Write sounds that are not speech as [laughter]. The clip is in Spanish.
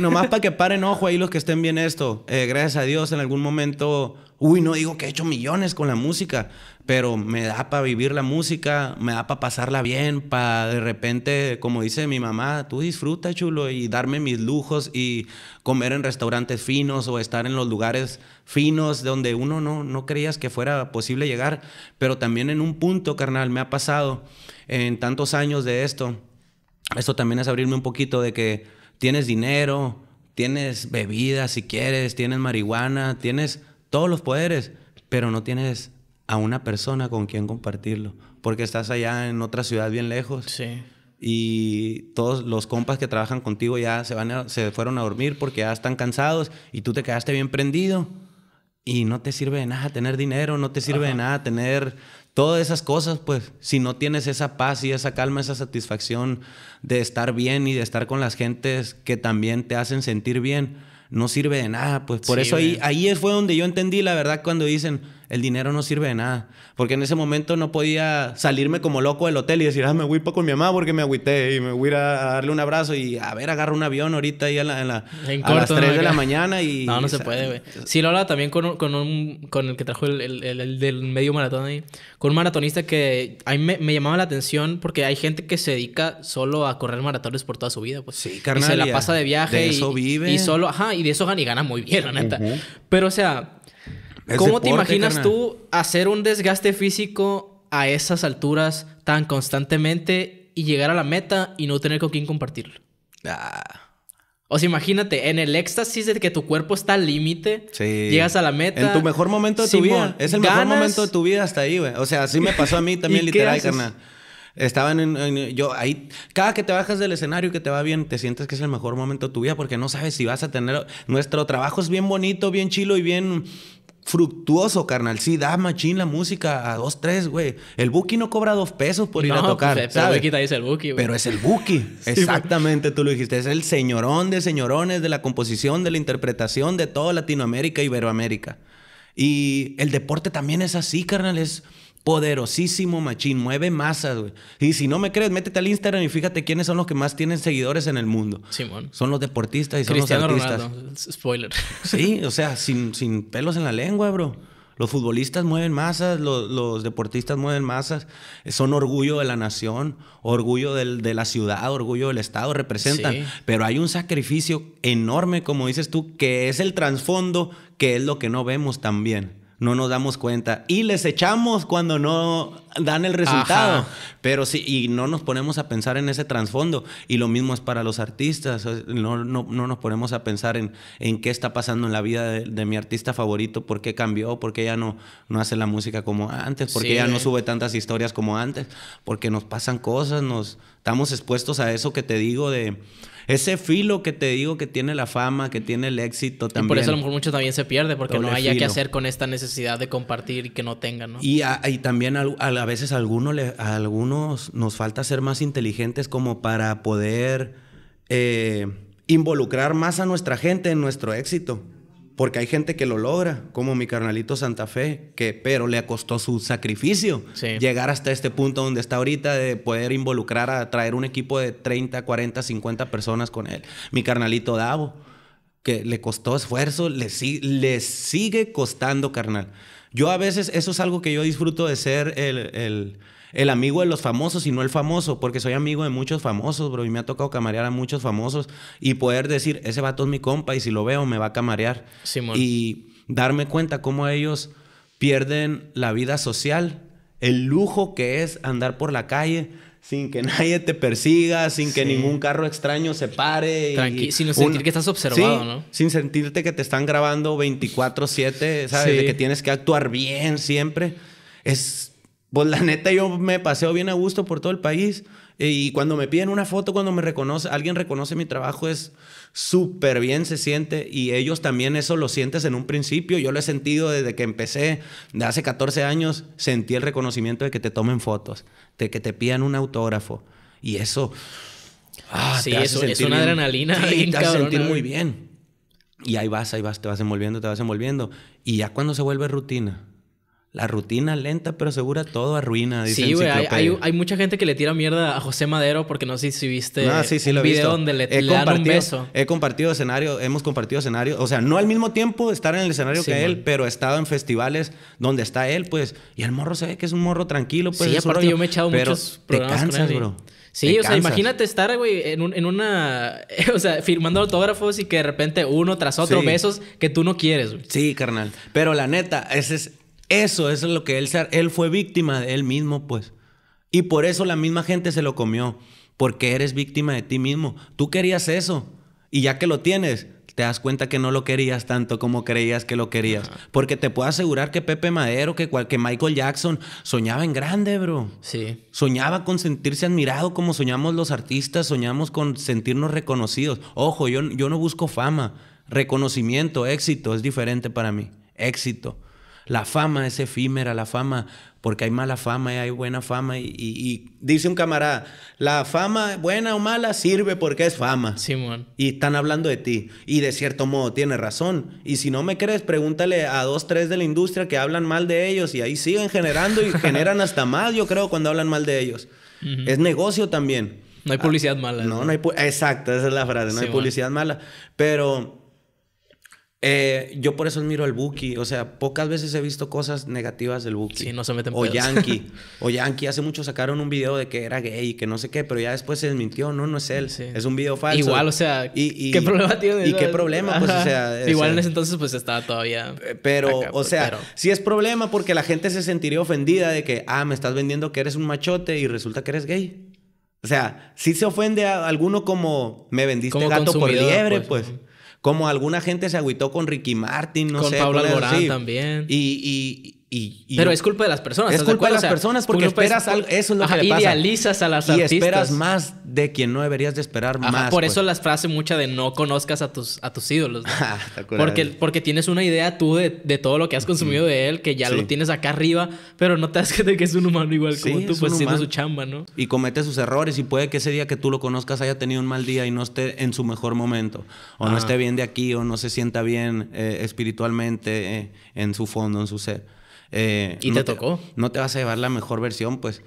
Nomás para que paren ojo ahí los que estén bien esto. Eh, gracias a Dios, en algún momento, uy, no digo que he hecho millones con la música, pero me da para vivir la música, me da para pasarla bien, para de repente, como dice mi mamá, tú disfruta, chulo, y darme mis lujos y comer en restaurantes finos o estar en los lugares finos donde uno no, no creías que fuera posible llegar. Pero también en un punto, carnal, me ha pasado en tantos años de esto esto también es abrirme un poquito de que tienes dinero, tienes bebidas si quieres, tienes marihuana, tienes todos los poderes, pero no tienes a una persona con quien compartirlo, porque estás allá en otra ciudad bien lejos. Y todos los compas que trabajan contigo ya se, van se fueron a dormir porque ya están cansados y tú te quedaste bien prendido y no te sirve de nada tener dinero, no te sirve de nada tener todas esas cosas, pues, si no tienes esa paz y esa calma, esa satisfacción de estar bien y de estar con las gentes que también te hacen sentir bien, no sirve de nada, pues. Por eso ahí fue donde yo entendí, la verdad, cuando dicen, el dinero no sirve de nada. Porque en ese momento no podía salirme como loco del hotel y decir, ah, me voy con mi mamá porque me agüité y me voy a, darle un abrazo y a ver, agarro un avión ahorita ahí a, en la, a las 3 de la mañana y... No, no se puede, güey. Sí, lo también con, con, el que trajo el, el, del medio maratón ahí. Con un maratonista que a mí me, llamaba la atención porque hay gente que se dedica solo a correr maratones por toda su vida, pues. Sí, carnal. Y se la pasa de viaje. De y, eso vive. Y solo, ajá, y de eso gana y gana muy bien, neta. Pero, o sea... ¿Cómo te imaginas tú hacer un desgaste físico a esas alturas tan constantemente y llegar a la meta y no tener con quién compartirlo? Ah. O sea, imagínate, en el éxtasis de que tu cuerpo está al límite, llegas a la meta. En tu mejor momento de tu vida. Es el mejor momento de tu vida hasta ahí, güey. O sea, así me pasó a mí [laughs] también, literal, carnal. Estaban en, en, Yo ahí. Cada que te bajas del escenario y que te va bien, te sientes que es el mejor momento de tu vida porque no sabes si vas a tener. Nuestro trabajo es bien bonito, bien chilo y bien fructuoso, carnal. Sí, da machín la música a dos, tres, güey. El Buki no cobra dos pesos por ir a pues, tocar. Eh, pero, el Buki, pero es el Buki. [laughs] Exactamente, tú lo dijiste. Es el señorón de señorones de la composición, de la interpretación de toda Latinoamérica, y Iberoamérica. Y el deporte también es así, carnal. Es Poderosísimo machín, mueve masas, güey. Y si no me crees, métete al Instagram y fíjate quiénes son los que más tienen seguidores en el mundo. Simón. Son los deportistas y son los artistas. Spoiler. [laughs] Sí, o sea, sin, pelos en la lengua, bro. Los futbolistas mueven masas, los, deportistas mueven masas, son orgullo de la nación, orgullo de la ciudad, orgullo del Estado, representan. Pero hay un sacrificio enorme, como dices tú, que es el trasfondo, que es lo que no vemos también no nos damos cuenta y les echamos cuando no dan el resultado. Pero sí, y no nos ponemos a pensar en ese trasfondo. Y lo mismo es para los artistas. No, no, no nos ponemos a pensar en, en, qué está pasando en la vida de, mi artista favorito, por qué cambió, por qué ya no, no hace la música como antes, por qué ya no sube tantas historias como antes, porque nos pasan cosas, nos estamos expuestos a eso que te digo de ese filo que te digo que tiene la fama, que tiene el éxito también. Y por eso a lo mejor mucho también se pierde, porque no haya que hacer con esta necesidad de compartir y que no tengan, ¿no? Y, ah, también a la a veces a, algunos nos falta ser más inteligentes como para poder eh, involucrar más a nuestra gente en nuestro éxito. Porque hay gente que lo logra, como mi carnalito Santa Fe, que pero le costó su sacrificio llegar hasta este punto donde está ahorita de poder involucrar a traer un equipo de 30, 40, 50 personas con él. Mi carnalito Davo, que le costó esfuerzo, le sigue costando, carnal. Yo a veces, eso es algo que yo disfruto de ser el, amigo de los famosos y no el famoso, porque soy amigo de muchos famosos, bro, y me ha tocado camarear a muchos famosos y poder decir, ese vato es mi compa y si lo veo me va a camarear. Y darme cuenta cómo ellos pierden la vida social, el lujo que es andar por la calle sin que [laughs] nadie te persiga, sin que ningún carro extraño se pare. sin sentir que estás observado, ¿no? Sin sentirte que te están grabando 24-7, ¿sabes? De que tienes que actuar bien siempre. Es pues la neta, yo me paseo bien a gusto por todo el país. Eh, y cuando me piden una foto, cuando me reconoce, alguien reconoce mi trabajo, es súper bien, se siente. Y ellos también eso lo sientes en un principio. Yo lo he sentido desde que empecé, de hace 14 años, sentí el reconocimiento de que te tomen fotos, de que te pidan un autógrafo. Y eso. Ah, sí, eso, es una adrenalina. Y te hace sentir muy bien. Y ahí vas, ahí vas, te vas envolviendo, te vas envolviendo. Y ya cuando se vuelve rutina la rutina lenta pero segura todo arruina, Sí, güey. Hay, mucha gente que le tira mierda a José Madero porque no sé si viste el video donde le, un beso. He compartido escenario, hemos compartido escenario. O sea, no al mismo tiempo estar en el escenario que él, pero he estado en festivales donde está él, pues. Y el morro se ve que es un morro tranquilo, pues. Sí, aparte yo me he echado muchos te cansas, bro. Sí, o sea, imagínate estar, güey, en, en una... [laughs] o sea, firmando autógrafos y que de repente uno tras otro besos que tú no quieres, Sí, carnal. Pero la neta, ese es eso, es lo que él, él fue víctima de él mismo, pues. Y por eso la misma gente se lo comió, porque eres víctima de ti mismo. Tú querías eso, y ya que lo tienes, te das cuenta que no lo querías tanto como creías que lo querías. Porque te puedo asegurar que Pepe Madero, que, cualquier Michael Jackson, soñaba en grande, bro. Sí. Soñaba con sentirse admirado como soñamos los artistas, soñamos con sentirnos reconocidos. Ojo, yo, yo no busco fama, reconocimiento, éxito, es diferente para mí. Éxito. La fama es efímera, la fama, porque hay mala fama y hay buena fama. Y, dice un camarada, la fama, buena o mala, sirve porque es fama. Simón. Y están hablando de ti. Y de cierto modo tiene razón. Y si no me crees, pregúntale a dos, tres de la industria que hablan mal de ellos y ahí siguen generando y [laughs] generan hasta más, yo creo, cuando hablan mal de ellos. Es negocio también. No hay publicidad mala. Ah, no, no, hay... Exacto, esa es la frase, no hay publicidad mala. Pero eh, yo por eso admiro al Buki. O sea, pocas veces he visto cosas negativas del Buki. Sí, no se meten O Yankee. [laughs] o Yankee. Hace mucho sacaron un video de que era gay y que no sé qué, pero ya después se desmintió. No, no es él. Es un video falso. Igual, o sea, y, ¿qué problema tiene? Y qué problema, pues, o sea... Igual en ese entonces, pues, estaba todavía... Eh, pero, o pues, sea, si sí es problema porque la gente se sentiría ofendida de que, ah, me estás vendiendo que eres un machote y resulta que eres gay. O sea, sí se ofende a alguno como me vendiste gato por liebre, pues. pues. Como alguna gente se agüitó con Ricky Martin, no con Pablo Alborán también. y, pero es culpa de las personas. Es culpa de, las personas porque esperas Eso es lo que Idealizas a las y esperas más de quien no deberías de esperar más. Por pues. eso las frases mucha de no conozcas a tus, a tus ídolos. [laughs] Ah, porque, porque tienes una idea tú de, todo lo que has consumido de él, que ya lo tienes acá arriba, pero no te das [laughs] cuenta que es un humano igual como tú, pues haciendo su chamba, ¿no? Y comete sus errores y puede que ese día que tú lo conozcas haya tenido un mal día y no esté en su mejor momento. O no ah. esté bien de aquí, o no se sienta bien eh, espiritualmente eh, en su fondo, en su ser. Eh, y te tocó. no te vas a llevar la mejor versión, pues.